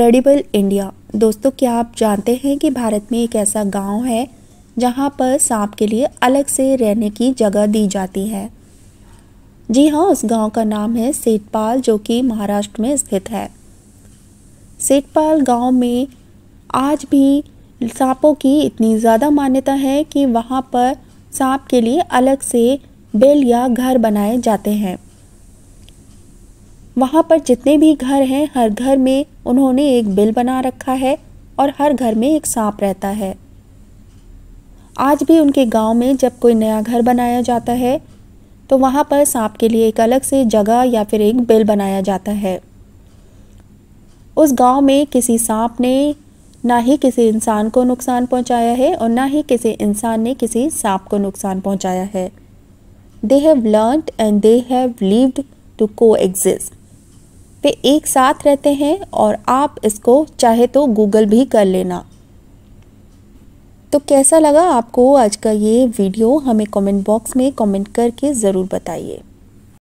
incredible India दोस्तों क्या आप जानते हैं कि भारत में एक ऐसा गांव है जहां पर सांप के लिए अलग से रहने की जगह दी जाती है जी हाँ उस गांव का नाम है सेठपाल जो कि महाराष्ट्र में स्थित है सेठपाल गांव में आज भी सांपों की इतनी ज़्यादा मान्यता है कि वहाँ पर सांप के लिए अलग से बेल या घर बनाए जाते हैं वहाँ पर जितने भी घर हैं हर घर में उन्होंने एक बिल बना रखा है और हर घर में एक सांप रहता है आज भी उनके गांव में जब कोई नया घर बनाया जाता है तो वहाँ पर सांप के लिए एक अलग से जगह या फिर एक बिल बनाया जाता है उस गांव में किसी सांप ने ना ही किसी इंसान को नुकसान पहुंचाया है और ना ही किसी इंसान ने किसी सांप को नुकसान पहुंचाया है they have learned and they have lived to coexist वे एक साथ रहते हैं और आप इसको चाहे तो गूगल भी कर लेना तो कैसा लगा आपको आज का ये वीडियो हमें कमेंट बॉक्स में कमेंट करके ज़रूर बताइए